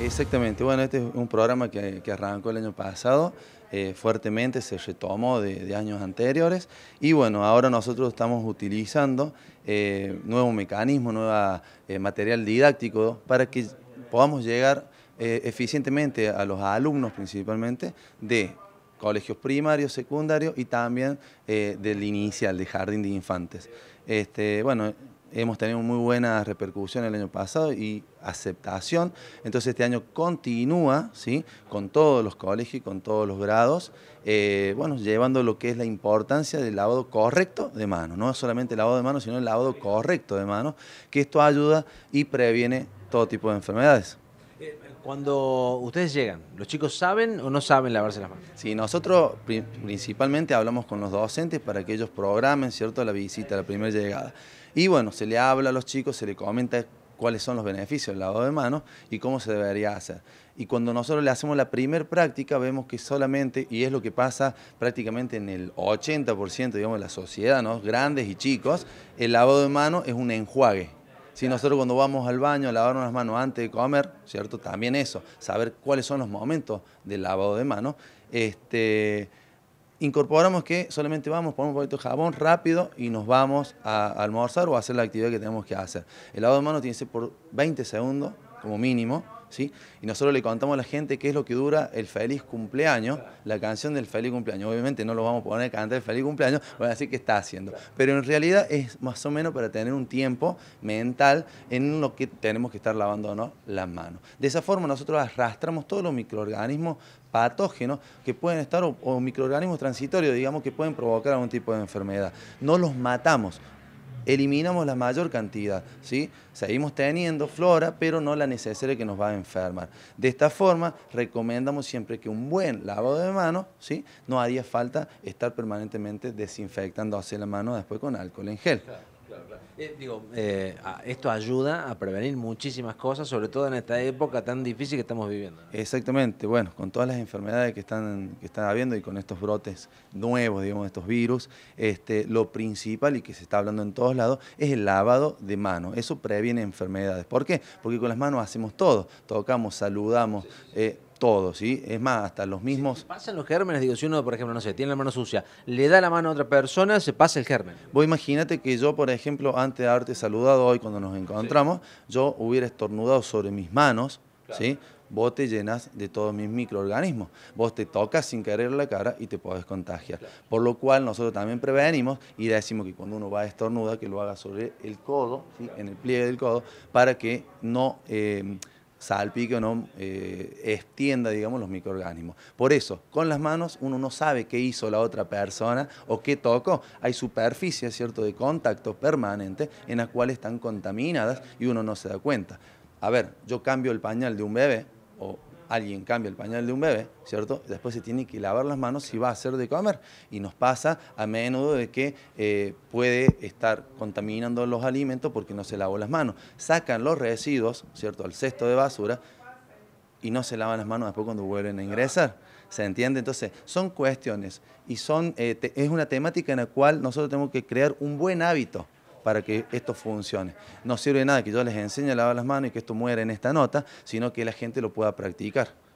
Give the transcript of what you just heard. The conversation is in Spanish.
Exactamente, bueno, este es un programa que, arrancó el año pasado, eh, fuertemente se retomó de, años anteriores y bueno, ahora nosotros estamos utilizando eh, nuevo mecanismo, nuevo eh, material didáctico para que podamos llegar eh, eficientemente a los alumnos principalmente de colegios primarios, secundarios y también del inicial, de jardín de infantes. Este, bueno, hemos tenido muy buena repercusión el año pasado y aceptación. Entonces este año continúa, ¿sí? Con todos los colegios y con todos los grados, eh, bueno, llevando lo que es la importancia del lavado correcto de manos. No solamente el lavado de manos, sino el lavado correcto de manos, que esto ayuda y previene todo tipo de enfermedades. Cuando ustedes llegan, ¿los chicos saben o no saben lavarse las manos? Sí, nosotros principalmente hablamos con los docentes para que ellos programen ¿cierto? la visita, la primera llegada. Y bueno, se le habla a los chicos, se le comenta cuáles son los beneficios del lavado de manos y cómo se debería hacer. Y cuando nosotros le hacemos la primera práctica, vemos que solamente, y es lo que pasa prácticamente en el 80% de la sociedad, ¿no? grandes y chicos, el lavado de manos es un enjuague si nosotros cuando vamos al baño a lavarnos las manos antes de comer, ¿cierto? También eso, saber cuáles son los momentos del lavado de manos. Este, incorporamos que solamente vamos, ponemos un poquito de jabón rápido y nos vamos a almorzar o a hacer la actividad que tenemos que hacer. El lavado de manos tiene que ser por 20 segundos, como mínimo, ¿sí? Y nosotros le contamos a la gente qué es lo que dura el feliz cumpleaños, la canción del feliz cumpleaños. Obviamente no lo vamos a poner a cantar el feliz cumpleaños, van a decir qué está haciendo. Pero en realidad es más o menos para tener un tiempo mental en lo que tenemos que estar lavándonos las manos. De esa forma nosotros arrastramos todos los microorganismos patógenos que pueden estar o microorganismos transitorios, digamos, que pueden provocar algún tipo de enfermedad. No los matamos, eliminamos la mayor cantidad, ¿sí? Seguimos teniendo flora, pero no la necesaria que nos va a enfermar. De esta forma, recomendamos siempre que un buen lavado de manos, ¿sí? No haría falta estar permanentemente desinfectándose la mano después con alcohol en gel. Claro, claro. Eh, digo, eh, esto ayuda a prevenir muchísimas cosas, sobre todo en esta época tan difícil que estamos viviendo. Exactamente, bueno, con todas las enfermedades que están, que habiendo y con estos brotes nuevos, digamos, estos virus, este, lo principal y que se está hablando en todos lados es el lavado de manos. Eso previene enfermedades. ¿Por qué? Porque con las manos hacemos todo, tocamos, saludamos. Eh, todo, ¿sí? Es más, hasta los mismos... pasan los gérmenes, digo, si uno, por ejemplo, no sé, tiene la mano sucia, le da la mano a otra persona, se pasa el germen. Vos imagínate que yo, por ejemplo, antes de haberte saludado hoy cuando nos encontramos, yo hubiera estornudado sobre mis manos, ¿sí? Vos te llenas de todos mis microorganismos. Vos te tocas sin querer la cara y te podés contagiar. Por lo cual nosotros también prevenimos y decimos que cuando uno va a estornudar, que lo haga sobre el codo, ¿sí? en el pliegue del codo, para que no... Eh, salpique o no eh, extienda, digamos, los microorganismos. Por eso, con las manos uno no sabe qué hizo la otra persona o qué tocó. Hay superficies, ¿cierto?, de contacto permanente en las cuales están contaminadas y uno no se da cuenta. A ver, yo cambio el pañal de un bebé o alguien cambia el pañal de un bebé, ¿cierto? Después se tiene que lavar las manos si va a hacer de comer. Y nos pasa a menudo de que eh, puede estar contaminando los alimentos porque no se lavó las manos. Sacan los residuos, ¿cierto?, al cesto de basura y no se lavan las manos después cuando vuelven a ingresar. ¿Se entiende? Entonces, son cuestiones y son, eh, es una temática en la cual nosotros tenemos que crear un buen hábito para que esto funcione. No sirve nada que yo les enseñe a lavar las manos y que esto muera en esta nota, sino que la gente lo pueda practicar.